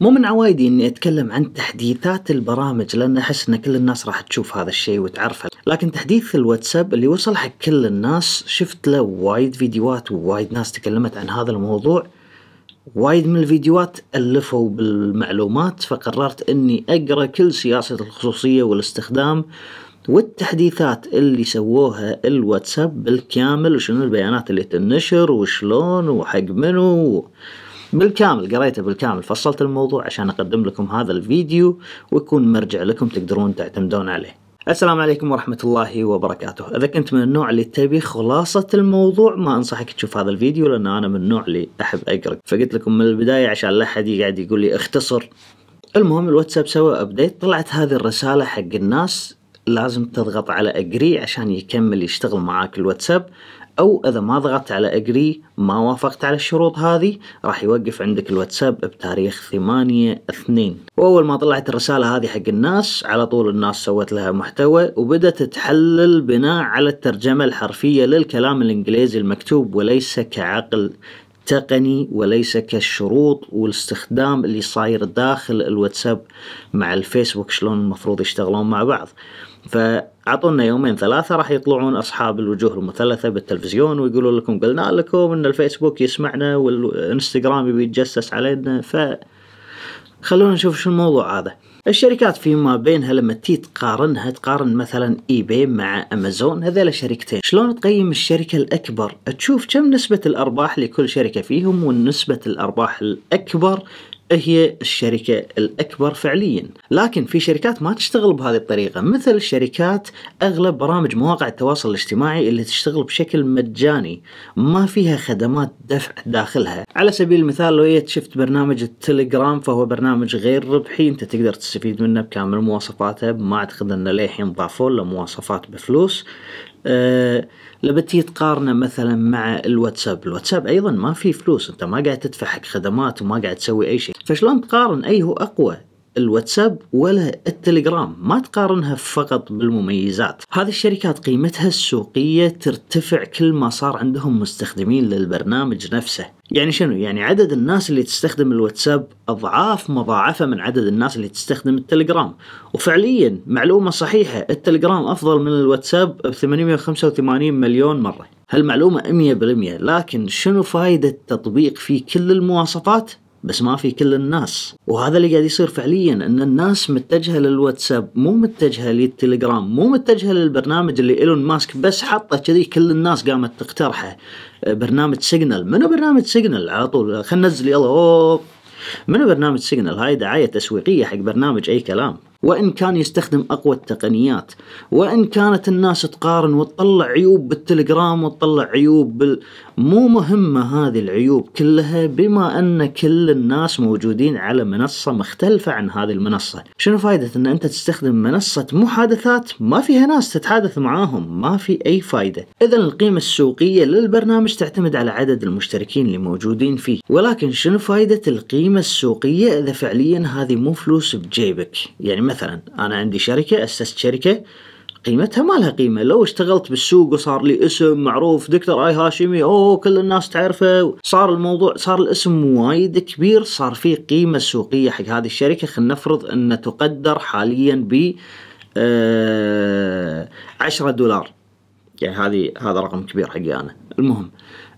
مو من عوايدي اني اتكلم عن تحديثات البرامج لان احس ان كل الناس راح تشوف هذا الشيء وتعرفه، لكن تحديث الواتساب اللي وصل حق كل الناس شفت له وايد فيديوهات ووايد ناس تكلمت عن هذا الموضوع وايد من الفيديوهات الفوا بالمعلومات فقررت اني اقرا كل سياسه الخصوصيه والاستخدام والتحديثات اللي سووها الواتساب بالكامل وشنو البيانات اللي تنشر وشلون وحق منو بالكامل قريته بالكامل فصلت الموضوع عشان أقدم لكم هذا الفيديو ويكون مرجع لكم تقدرون تعتمدون عليه السلام عليكم ورحمة الله وبركاته إذا كنت من النوع اللي تبي خلاصة الموضوع ما أنصحك تشوف هذا الفيديو لأن أنا من النوع اللي أحب أقرأ فقلت لكم من البداية عشان لا أحد يقعد يقول لي اختصر المهم الواتساب سوى أبديت طلعت هذه الرسالة حق الناس لازم تضغط على أجري عشان يكمل يشتغل معاك الواتساب او اذا ما ضغطت على اجري ما وافقت على الشروط هذه راح يوقف عندك الواتساب بتاريخ 8 2 واول ما طلعت الرساله هذه حق الناس على طول الناس سوت لها محتوى وبدت تحلل بناء على الترجمه الحرفيه للكلام الانجليزي المكتوب وليس كعقل تقني وليس كالشروط والاستخدام اللي صاير داخل الواتساب مع الفيسبوك شلون المفروض يشتغلون مع بعض فعطونا يومين ثلاثة راح يطلعون أصحاب الوجوه المثلثة بالتلفزيون ويقولوا لكم قلنا لكم أن الفيسبوك يسمعنا والإنستغرام يتجسس علينا ف خلونا نشوف شو الموضوع هذا الشركات فيما بينها لما تي تقارنها تقارن مثلا اي بي مع امازون هذيلا شركتين شلون تقيم الشركه الاكبر تشوف كم نسبه الارباح لكل شركه فيهم ونسبه الارباح الاكبر هي الشركة الأكبر فعليا لكن في شركات ما تشتغل بهذه الطريقة مثل شركات أغلب برامج مواقع التواصل الاجتماعي اللي تشتغل بشكل مجاني ما فيها خدمات دفع داخلها على سبيل المثال لو شفت برنامج التليجرام فهو برنامج غير ربحي انت تقدر تستفيد منه بكامل مواصفاته ما اعتقد انه للحين ضافوا له مواصفات بفلوس أه لما تقارنه مثلا مع الواتساب الواتساب ايضا ما في فلوس انت ما قاعد تدفع حق خدمات وما قاعد تسوي اي شيء فشلون تقارن اي هو اقوى الواتساب ولا التليجرام ما تقارنها فقط بالمميزات هذه الشركات قيمتها السوقية ترتفع كل ما صار عندهم مستخدمين للبرنامج نفسه يعني شنو يعني عدد الناس اللي تستخدم الواتساب اضعاف مضاعفه من عدد الناس اللي تستخدم التليجرام وفعليا معلومه صحيحه التليجرام افضل من الواتساب ب 885 مليون مره هالمعلومه 100% لكن شنو فائده تطبيق في كل المواصفات بس ما في كل الناس وهذا اللي قاعد يصير فعليا ان الناس متجهه للواتساب مو متجهه للتليجرام مو متجهه للبرنامج اللي ايلون ماسك بس حطه كذي كل الناس قامت تقترحه آه، برنامج سيجنال منو برنامج سيجنال على طول خلينا ننزل يلا اوه منو برنامج سيجنال هاي دعايه تسويقيه حق برنامج اي كلام وإن كان يستخدم أقوى التقنيات وإن كانت الناس تقارن وتطلع عيوب بالتليجرام وتطلع عيوب بال... مو مهمة هذه العيوب كلها بما أن كل الناس موجودين على منصة مختلفة عن هذه المنصة شنو فائدة أن أنت تستخدم منصة محادثات ما فيها ناس تتحادث معاهم ما في أي فائدة إذا القيمة السوقية للبرنامج تعتمد على عدد المشتركين اللي موجودين فيه ولكن شنو فائدة القيمة السوقية إذا فعليا هذه مو فلوس بجيبك يعني مثلا أنا عندي شركة أسست شركة قيمتها ما لها قيمة لو اشتغلت بالسوق وصار لي اسم معروف دكتور آي هاشمي أوه كل الناس تعرفه صار الموضوع صار الاسم وايد كبير صار فيه قيمة سوقية حق هذه الشركة خلينا نفرض أن تقدر حاليا ب آه، عشرة دولار يعني هذه هذا رقم كبير حقي أنا المهم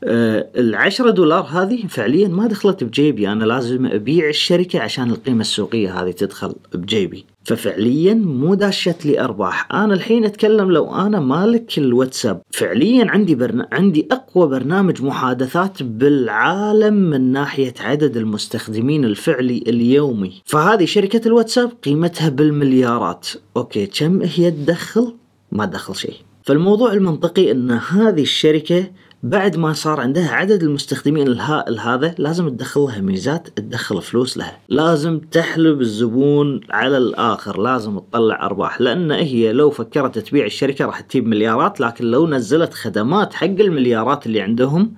آه، العشرة دولار هذه فعليا ما دخلت بجيبي أنا لازم أبيع الشركة عشان القيمة السوقية هذه تدخل بجيبي ففعليا مو داشت لي ارباح انا الحين اتكلم لو انا مالك الواتساب فعليا عندي برنا... عندي اقوى برنامج محادثات بالعالم من ناحيه عدد المستخدمين الفعلي اليومي فهذه شركه الواتساب قيمتها بالمليارات اوكي كم هي تدخل ما تدخل شيء فالموضوع المنطقي ان هذه الشركه بعد ما صار عندها عدد المستخدمين الهائل هذا لازم تدخلها ميزات تدخل فلوس لها لازم تحلب الزبون على الآخر لازم تطلع أرباح لأن هي لو فكرت تبيع الشركة راح تجيب مليارات لكن لو نزلت خدمات حق المليارات اللي عندهم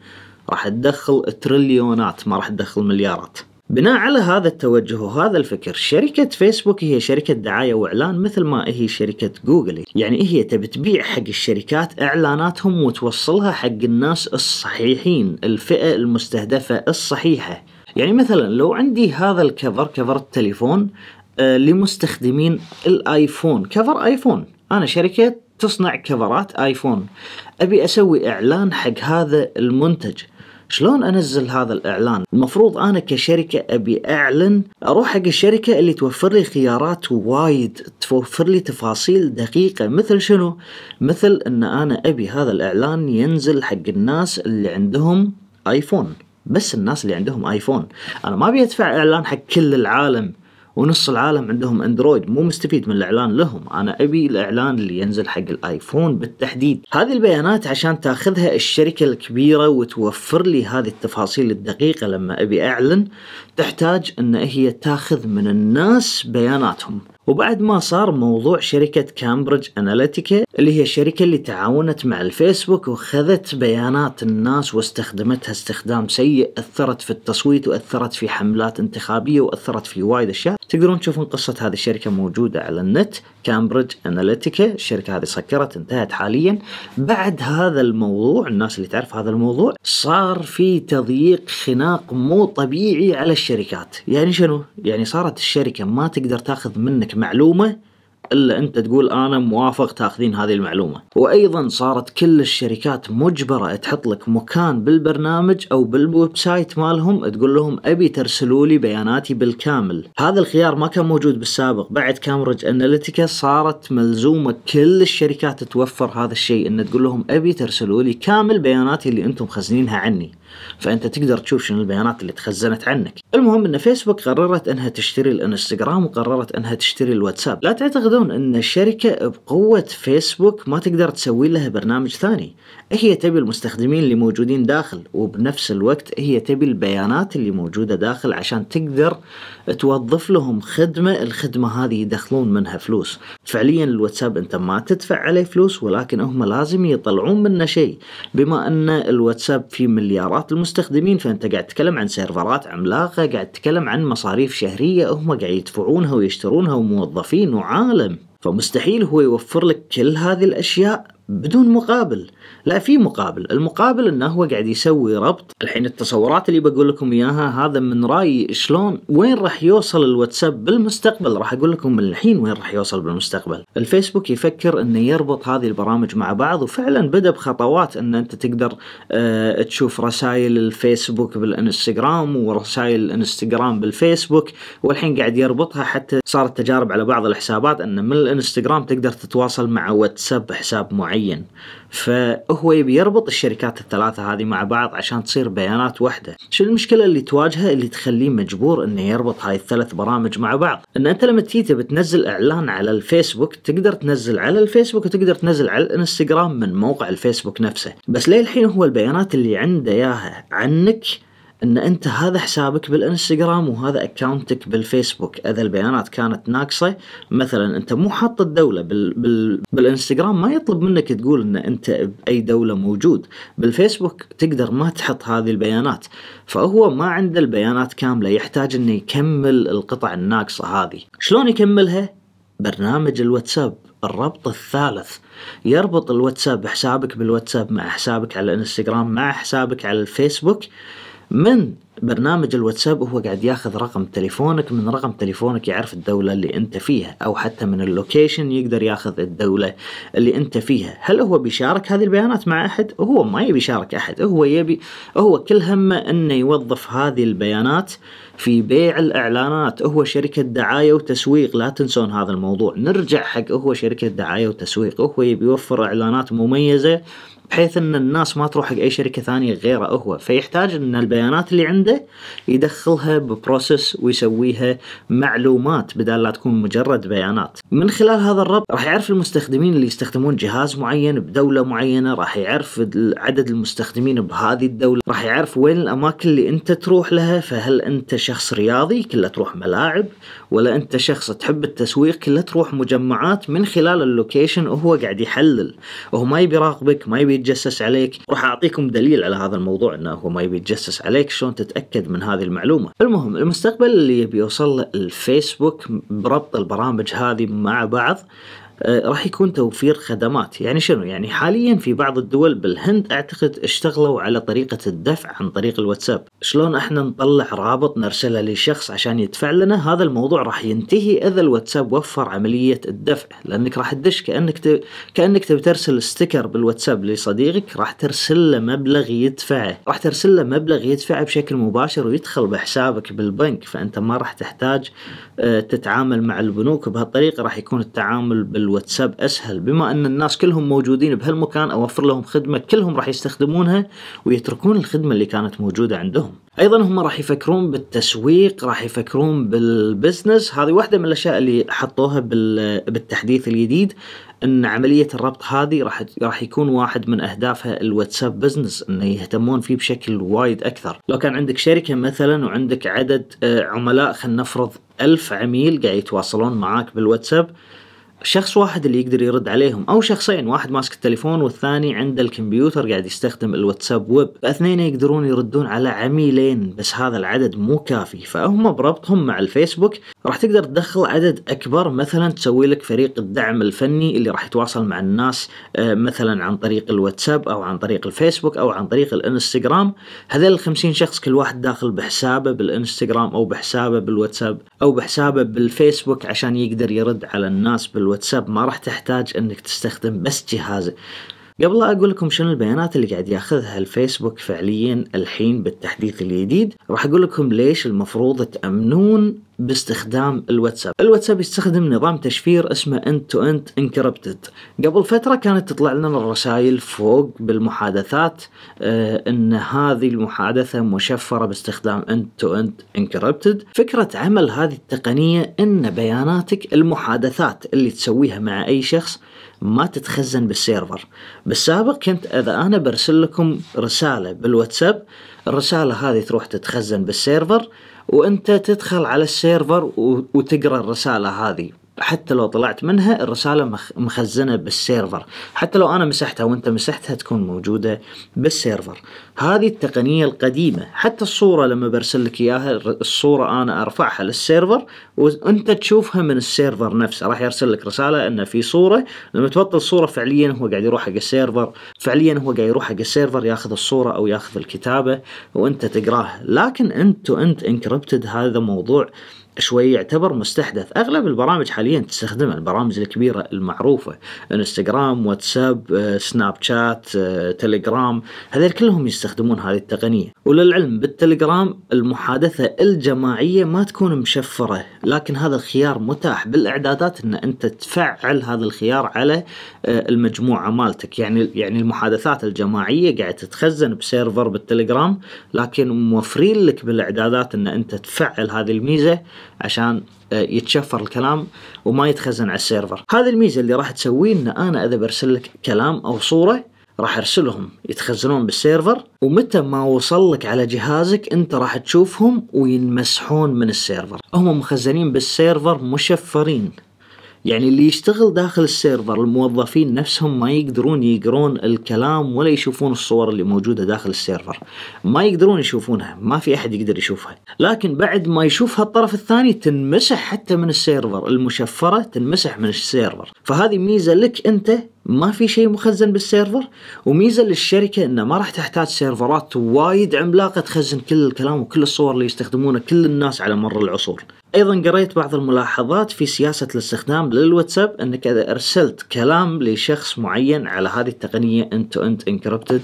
راح تدخل تريليونات ما راح تدخل مليارات بناء على هذا التوجه وهذا الفكر شركة فيسبوك هي شركة دعاية وإعلان مثل ما هي شركة جوجل يعني هي تبي تبيع حق الشركات إعلاناتهم وتوصلها حق الناس الصحيحين الفئة المستهدفة الصحيحة يعني مثلا لو عندي هذا الكفر كفر التليفون آه، لمستخدمين الايفون كفر ايفون انا شركه تصنع كفرات ايفون ابي اسوي اعلان حق هذا المنتج شلون انزل هذا الاعلان المفروض انا كشركه ابي اعلن اروح حق الشركه اللي توفر لي خيارات وايد توفر لي تفاصيل دقيقه مثل شنو مثل ان انا ابي هذا الاعلان ينزل حق الناس اللي عندهم ايفون بس الناس اللي عندهم ايفون انا ما ابي ادفع اعلان حق كل العالم ونص العالم عندهم اندرويد مو مستفيد من الاعلان لهم انا ابي الاعلان اللي ينزل حق الايفون بالتحديد هذه البيانات عشان تاخذها الشركه الكبيره وتوفر لي هذه التفاصيل الدقيقه لما ابي اعلن تحتاج ان هي تاخذ من الناس بياناتهم وبعد ما صار موضوع شركة كامبريدج أناليتيكا اللي هي الشركة اللي تعاونت مع الفيسبوك وخذت بيانات الناس واستخدمتها استخدام سيء أثرت في التصويت وأثرت في حملات انتخابية وأثرت في وايد أشياء تقدرون تشوفون قصة هذه الشركة موجودة على النت كامبريدج أناليتيكا الشركة هذه سكرت انتهت حاليا بعد هذا الموضوع الناس اللي تعرف هذا الموضوع صار في تضييق خناق مو طبيعي على الشركات يعني شنو؟ يعني صارت الشركة ما تقدر تاخذ منك معلومة الا انت تقول انا موافق تاخذين هذه المعلومه وايضا صارت كل الشركات مجبره تحط لك مكان بالبرنامج او بالويب سايت مالهم تقول لهم ابي ترسلوا لي بياناتي بالكامل هذا الخيار ما كان موجود بالسابق بعد كامبريدج اناليتيكا صارت ملزومه كل الشركات توفر هذا الشيء ان تقول لهم ابي ترسلوا لي كامل بياناتي اللي انتم خزنينها عني فانت تقدر تشوف شنو البيانات اللي تخزنت عنك المهم ان فيسبوك قررت انها تشتري الانستغرام وقررت انها تشتري الواتساب لا تعتقدون ان الشركه بقوه فيسبوك ما تقدر تسوي لها برنامج ثاني هي تبي المستخدمين اللي موجودين داخل وبنفس الوقت هي تبي البيانات اللي موجودة داخل عشان تقدر توظف لهم خدمة الخدمة هذه يدخلون منها فلوس فعليا الواتساب انت ما تدفع عليه فلوس ولكن هم لازم يطلعون منه شيء بما ان الواتساب في مليارات المستخدمين فانت قاعد تتكلم عن سيرفرات عملاقة قاعد تتكلم عن مصاريف شهرية هم قاعد يدفعونها ويشترونها وموظفين وعالم فمستحيل هو يوفر لك كل هذه الأشياء بدون مقابل لا في مقابل المقابل انه هو قاعد يسوي ربط الحين التصورات اللي بقول لكم اياها هذا من رايي شلون وين راح يوصل الواتساب بالمستقبل راح اقول لكم من الحين وين راح يوصل بالمستقبل الفيسبوك يفكر انه يربط هذه البرامج مع بعض وفعلا بدا بخطوات ان انت تقدر أه تشوف رسائل الفيسبوك بالانستغرام ورسائل الانستغرام بالفيسبوك والحين قاعد يربطها حتى صارت تجارب على بعض الحسابات ان من الانستغرام تقدر تتواصل مع واتساب حساب معين ف هو يبي يربط الشركات الثلاثة هذه مع بعض عشان تصير بيانات واحدة شو المشكلة اللي تواجهه اللي تخليه مجبور انه يربط هاي الثلاث برامج مع بعض ان انت لما تيجي بتنزل اعلان على الفيسبوك تقدر تنزل على الفيسبوك وتقدر تنزل على الانستغرام من موقع الفيسبوك نفسه بس ليه الحين هو البيانات اللي عنده اياها عنك ان انت هذا حسابك بالانستغرام وهذا اكونتك بالفيسبوك اذا البيانات كانت ناقصه مثلا انت مو حاط الدوله بال... بال... بالانستغرام ما يطلب منك تقول ان انت باي دوله موجود بالفيسبوك تقدر ما تحط هذه البيانات فهو ما عنده البيانات كامله يحتاج انه يكمل القطع الناقصه هذه شلون يكملها برنامج الواتساب الربط الثالث يربط الواتساب حسابك بالواتساب مع حسابك على الانستغرام مع حسابك على الفيسبوك من برنامج الواتساب هو قاعد ياخذ رقم تليفونك من رقم تليفونك يعرف الدولة اللي انت فيها او حتى من اللوكيشن يقدر ياخذ الدولة اللي انت فيها هل هو بيشارك هذه البيانات مع احد هو ما يبي يشارك احد هو يبي هو كل همه انه يوظف هذه البيانات في بيع الاعلانات هو شركة دعاية وتسويق لا تنسون هذا الموضوع نرجع حق هو شركة دعاية وتسويق هو يبي يوفر اعلانات مميزة بحيث ان الناس ما تروح حق اي شركه ثانيه غيره هو فيحتاج ان البيانات اللي عنده يدخلها ببروسس ويسويها معلومات بدل لا تكون مجرد بيانات من خلال هذا الربط راح يعرف المستخدمين اللي يستخدمون جهاز معين بدوله معينه راح يعرف عدد المستخدمين بهذه الدوله راح يعرف وين الاماكن اللي انت تروح لها فهل انت شخص رياضي كله تروح ملاعب ولا انت شخص تحب التسويق كله تروح مجمعات من خلال اللوكيشن وهو قاعد يحلل وهو ما يبي يراقبك ما يبي يتجسس عليك راح اعطيكم دليل على هذا الموضوع انه هو ما يبي يتجسس عليك شلون تتاكد من هذه المعلومه المهم المستقبل اللي يبي يوصل الفيسبوك بربط البرامج هذه مع بعض آه، راح يكون توفير خدمات يعني شنو يعني حاليا في بعض الدول بالهند اعتقد اشتغلوا على طريقة الدفع عن طريق الواتساب شلون احنا نطلع رابط نرسله لشخص عشان يدفع لنا هذا الموضوع راح ينتهي اذا الواتساب وفر عملية الدفع لانك راح تدش كانك ت... كانك تبي ترسل ستيكر بالواتساب لصديقك راح ترسل له مبلغ يدفعه راح ترسل له مبلغ يدفعه بشكل مباشر ويدخل بحسابك بالبنك فانت ما راح تحتاج آه، تتعامل مع البنوك بهالطريقه راح يكون التعامل بال الواتساب اسهل بما ان الناس كلهم موجودين بهالمكان اوفر لهم خدمه كلهم راح يستخدمونها ويتركون الخدمه اللي كانت موجوده عندهم ايضا هم راح يفكرون بالتسويق راح يفكرون بالبزنس هذه واحده من الاشياء اللي حطوها بالتحديث الجديد ان عمليه الربط هذه راح راح يكون واحد من اهدافها الواتساب بزنس انه يهتمون فيه بشكل وايد اكثر لو كان عندك شركه مثلا وعندك عدد آه، عملاء خلينا نفرض ألف عميل قاعد يتواصلون معاك بالواتساب شخص واحد اللي يقدر يرد عليهم او شخصين واحد ماسك التليفون والثاني عنده الكمبيوتر قاعد يستخدم الواتساب ويب فاثنين يقدرون يردون على عميلين بس هذا العدد مو كافي فهم بربطهم مع الفيسبوك راح تقدر تدخل عدد اكبر مثلا تسوي لك فريق الدعم الفني اللي راح يتواصل مع الناس آه، مثلا عن طريق الواتساب او عن طريق الفيسبوك او عن طريق الانستغرام هذول ال 50 شخص كل واحد داخل بحسابه بالانستغرام او بحسابه بالواتساب او بحسابه بالفيسبوك عشان يقدر يرد على الناس بال الواتساب ما راح تحتاج انك تستخدم بس جهازك قبل لا اقول لكم شنو البيانات اللي قاعد ياخذها الفيسبوك فعليا الحين بالتحديث الجديد راح اقول لكم ليش المفروض تامنون باستخدام الواتساب الواتساب يستخدم نظام تشفير اسمه انت تو انت انكربتد قبل فتره كانت تطلع لنا الرسائل فوق بالمحادثات آه ان هذه المحادثه مشفره باستخدام انت تو انت انكربتد فكره عمل هذه التقنيه ان بياناتك المحادثات اللي تسويها مع اي شخص ما تتخزن بالسيرفر بالسابق كنت اذا انا برسل لكم رساله بالواتساب الرساله هذه تروح تتخزن بالسيرفر وانت تدخل على السيرفر وتقرا الرساله هذه حتى لو طلعت منها الرسالة مخزنة بالسيرفر حتى لو أنا مسحتها وأنت مسحتها تكون موجودة بالسيرفر هذه التقنية القديمة حتى الصورة لما برسل لك إياها الصورة أنا أرفعها للسيرفر وأنت تشوفها من السيرفر نفسه راح يرسل لك رسالة أن في صورة لما تبطل الصورة فعليا هو قاعد يروح حق السيرفر فعليا هو قاعد يروح حق السيرفر ياخذ الصورة أو ياخذ الكتابة وأنت تقراها لكن أنت تو أنت انكربتد هذا موضوع شوي يعتبر مستحدث اغلب البرامج حاليا تستخدمها البرامج الكبيره المعروفه انستغرام واتساب آه، سناب شات آه، تليجرام هذول كلهم يستخدمون هذه التقنيه وللعلم بالتليجرام المحادثه الجماعيه ما تكون مشفره لكن هذا الخيار متاح بالاعدادات ان انت تفعل هذا الخيار على آه، المجموعه مالتك يعني يعني المحادثات الجماعيه قاعد تتخزن بسيرفر بالتليجرام لكن موفرين لك بالاعدادات ان انت تفعل هذه الميزه عشان آه، يتشفر الكلام وما يتخزن على السيرفر هذه الميزه اللي راح تسويه ان انا اذا برسل لك كلام او صوره راح ارسلهم يتخزنون بالسيرفر ومتى ما وصل لك على جهازك انت راح تشوفهم وينمسحون من السيرفر هم مخزنين بالسيرفر مشفرين يعني اللي يشتغل داخل السيرفر الموظفين نفسهم ما يقدرون يقرون الكلام ولا يشوفون الصور اللي موجودة داخل السيرفر ما يقدرون يشوفونها ما في أحد يقدر يشوفها لكن بعد ما يشوفها الطرف الثاني تنمسح حتى من السيرفر المشفرة تنمسح من السيرفر فهذه ميزة لك أنت ما في شيء مخزن بالسيرفر وميزه للشركه انه ما راح تحتاج سيرفرات وايد عملاقه تخزن كل الكلام وكل الصور اللي يستخدمونه كل الناس على مر العصور ايضا قريت بعض الملاحظات في سياسه الاستخدام للواتساب انك اذا ارسلت كلام لشخص معين على هذه التقنيه انت تو انت انكربتد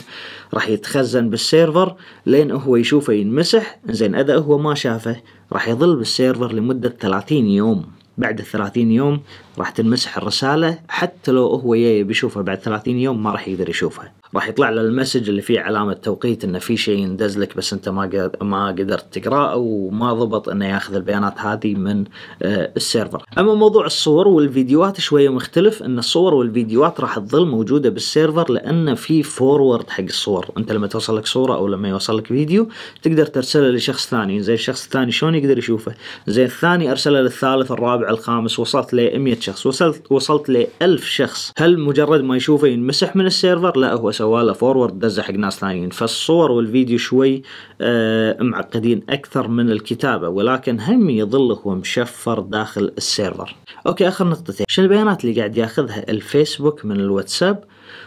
راح يتخزن بالسيرفر لين هو يشوفه ينمسح زين اذا هو ما شافه راح يظل بالسيرفر لمده 30 يوم بعد الثلاثين يوم راح تنمسح الرسالة حتى لو هو يشوفها بعد ثلاثين يوم ما راح يقدر يشوفها راح يطلع له المسج اللي فيه علامه توقيت انه في شيء يندز لك بس انت ما ما قدرت تقراه وما ضبط انه ياخذ البيانات هذه من آه، السيرفر. اما موضوع الصور والفيديوهات شويه مختلف ان الصور والفيديوهات راح تظل موجوده بالسيرفر لان في فورورد حق الصور، انت لما توصل لك صوره او لما يوصل لك فيديو تقدر ترسله لشخص ثاني، زين الشخص الثاني شلون يقدر يشوفه؟ زين الثاني ارسله للثالث، الرابع، الخامس، وصلت ل 100 شخص، وصلت وصلت ل 1000 شخص، هل مجرد ما يشوفه ينمسح من السيرفر؟ لا هو سواله فورورد دزه حق ناس ثانيين فالصور والفيديو شوي آه، معقدين اكثر من الكتابه ولكن هم يظل هو مشفر داخل السيرفر اوكي اخر نقطتين شنو البيانات اللي قاعد ياخذها الفيسبوك من الواتساب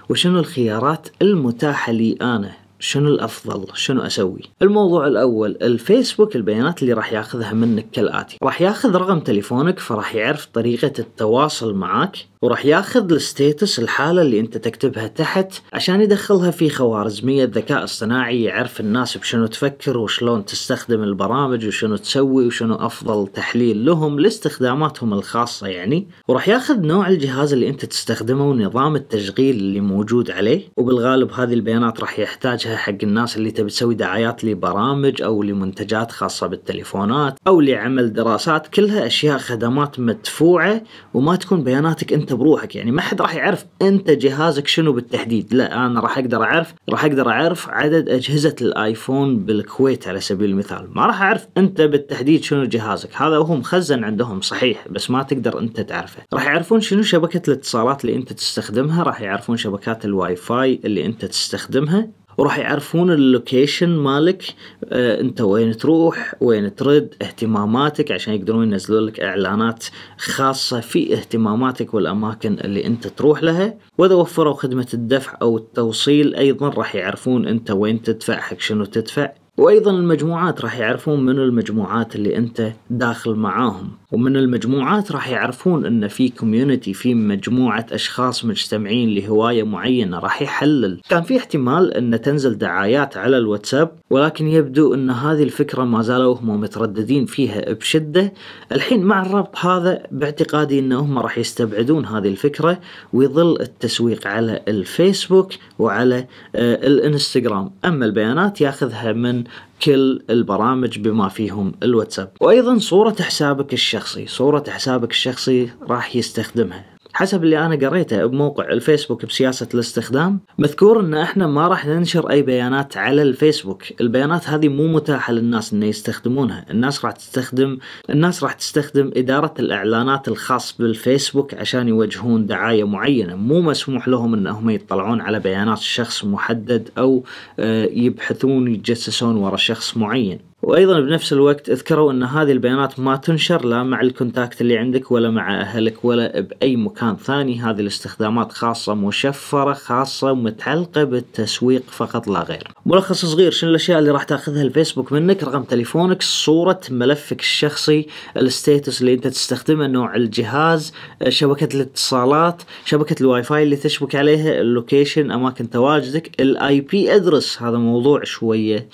وشنو الخيارات المتاحه لي انا شنو الافضل شنو اسوي الموضوع الاول الفيسبوك البيانات اللي راح ياخذها منك كالاتي راح ياخذ رقم تليفونك فراح يعرف طريقه التواصل معك وراح ياخذ الستيتس الحاله اللي انت تكتبها تحت عشان يدخلها في خوارزميه ذكاء اصطناعي يعرف الناس بشنو تفكر وشلون تستخدم البرامج وشنو تسوي وشنو افضل تحليل لهم لاستخداماتهم الخاصه يعني وراح ياخذ نوع الجهاز اللي انت تستخدمه ونظام التشغيل اللي موجود عليه وبالغالب هذه البيانات راح يحتاجها حق الناس اللي تبي تسوي دعايات لبرامج او لمنتجات خاصه بالتليفونات او لعمل دراسات كلها اشياء خدمات مدفوعه وما تكون بياناتك انت انت بروحك يعني ما حد راح يعرف انت جهازك شنو بالتحديد لا انا راح اقدر اعرف راح اقدر اعرف عدد اجهزه الايفون بالكويت على سبيل المثال ما راح اعرف انت بالتحديد شنو جهازك هذا هو مخزن عندهم صحيح بس ما تقدر انت تعرفه راح يعرفون شنو شبكه الاتصالات اللي انت تستخدمها راح يعرفون شبكات الواي فاي اللي انت تستخدمها وراح يعرفون اللوكيشن مالك آه انت وين تروح وين ترد اهتماماتك عشان يقدرون ينزلوا لك اعلانات خاصة في اهتماماتك والاماكن اللي انت تروح لها واذا وفروا خدمة الدفع او التوصيل ايضا راح يعرفون انت وين تدفع حق شنو تدفع وايضا المجموعات راح يعرفون من المجموعات اللي انت داخل معاهم ومن المجموعات راح يعرفون ان في كوميونتي في مجموعه اشخاص مجتمعين لهوايه معينه راح يحلل كان في احتمال ان تنزل دعايات على الواتساب ولكن يبدو ان هذه الفكره ما زالوا هم مترددين فيها بشده الحين مع الربط هذا باعتقادي انهم راح يستبعدون هذه الفكره ويظل التسويق على الفيسبوك وعلى آه، الانستغرام اما البيانات ياخذها من كل البرامج بما فيهم الواتساب وايضا صورة حسابك الشخصي صورة حسابك الشخصي راح يستخدمها حسب اللي انا قريته بموقع الفيسبوك بسياسه الاستخدام مذكور ان احنا ما راح ننشر اي بيانات على الفيسبوك البيانات هذه مو متاحه للناس ان يستخدمونها الناس راح تستخدم الناس راح تستخدم اداره الاعلانات الخاص بالفيسبوك عشان يوجهون دعايه معينه مو مسموح لهم انهم يطلعون على بيانات شخص محدد او آه، يبحثون يتجسسون وراء شخص معين وايضا بنفس الوقت اذكروا ان هذه البيانات ما تنشر لا مع الكونتاكت اللي عندك ولا مع اهلك ولا باي مكان ثاني هذه الاستخدامات خاصه مشفره خاصه متعلقه بالتسويق فقط لا غير ملخص صغير شنو الاشياء اللي راح تاخذها الفيسبوك منك رقم تليفونك صوره ملفك الشخصي الستيتس اللي انت تستخدمه نوع الجهاز شبكه الاتصالات شبكه الواي فاي اللي تشبك عليها اللوكيشن اماكن تواجدك الاي بي ادرس هذا موضوع شويه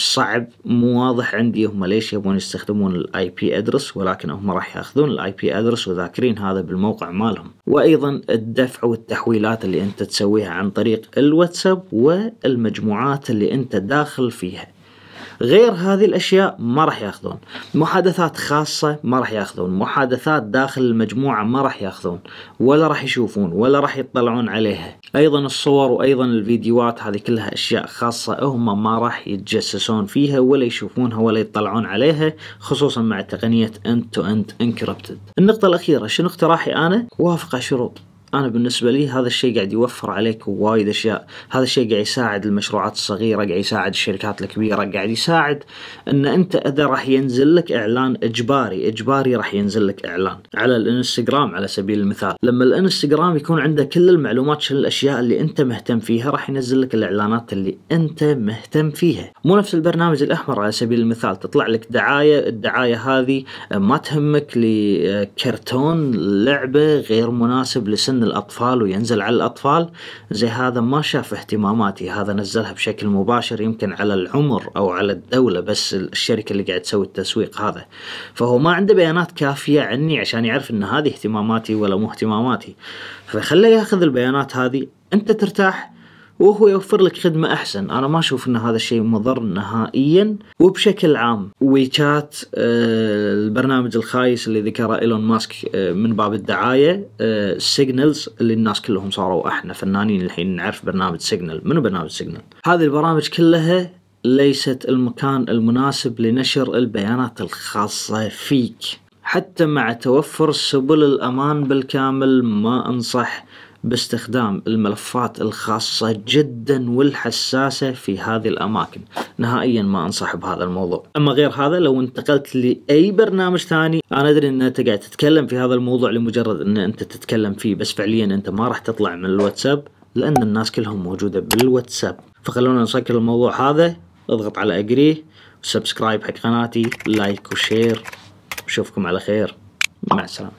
صعب مو واضح عندي هم ليش يبون يستخدمون الاي بي ادرس ولكن هم راح ياخذون الاي بي ادرس وذاكرين هذا بالموقع مالهم وايضا الدفع والتحويلات اللي انت تسويها عن طريق الواتساب والمجموعات اللي انت داخل فيها غير هذه الاشياء ما راح ياخذون محادثات خاصه ما راح ياخذون محادثات داخل المجموعه ما راح ياخذون ولا راح يشوفون ولا راح يطلعون عليها ايضا الصور وايضا الفيديوهات هذه كلها اشياء خاصه هم ما راح يتجسسون فيها ولا يشوفونها ولا يطلعون عليها خصوصا مع تقنيه انت تو انت انكربتد النقطه الاخيره شنو اقتراحي انا وافق شروط انا بالنسبه لي هذا الشيء قاعد يوفر عليك وايد اشياء هذا الشيء قاعد يساعد المشروعات الصغيره قاعد يساعد الشركات الكبيره قاعد يساعد ان انت اذا راح ينزل لك اعلان اجباري اجباري راح ينزل لك اعلان على الانستغرام على سبيل المثال لما الانستغرام يكون عنده كل المعلومات شنو الاشياء اللي انت مهتم فيها راح ينزل لك الاعلانات اللي انت مهتم فيها مو نفس البرنامج الاحمر على سبيل المثال تطلع لك دعايه الدعايه هذه ما تهمك لكرتون لعبه غير مناسب لسن سن الأطفال وينزل على الأطفال زي هذا ما شاف اهتماماتي هذا نزلها بشكل مباشر يمكن على العمر أو على الدولة بس الشركة اللي قاعد تسوي التسويق هذا فهو ما عنده بيانات كافية عني عشان يعرف أن هذه اهتماماتي ولا مو اهتماماتي فخليه ياخذ البيانات هذه أنت ترتاح وهو يوفر لك خدمة أحسن أنا ما أشوف أن هذا الشيء مضر نهائيا وبشكل عام ويشات آه، البرنامج الخايس اللي ذكره إيلون ماسك آه، من باب الدعاية سيجنالز آه، اللي الناس كلهم صاروا احنا فنانين الحين نعرف برنامج سيجنال منو برنامج سيجنال هذه البرامج كلها ليست المكان المناسب لنشر البيانات الخاصة فيك حتى مع توفر سبل الأمان بالكامل ما أنصح باستخدام الملفات الخاصة جدا والحساسة في هذه الأماكن نهائيا ما أنصح بهذا الموضوع أما غير هذا لو انتقلت لأي برنامج ثاني أنا أدري أن أنت قاعد تتكلم في هذا الموضوع لمجرد أن أنت تتكلم فيه بس فعليا أنت ما راح تطلع من الواتساب لأن الناس كلهم موجودة بالواتساب فخلونا نسكر الموضوع هذا اضغط على أجري وسبسكرايب حق قناتي لايك وشير أشوفكم على خير مع السلامة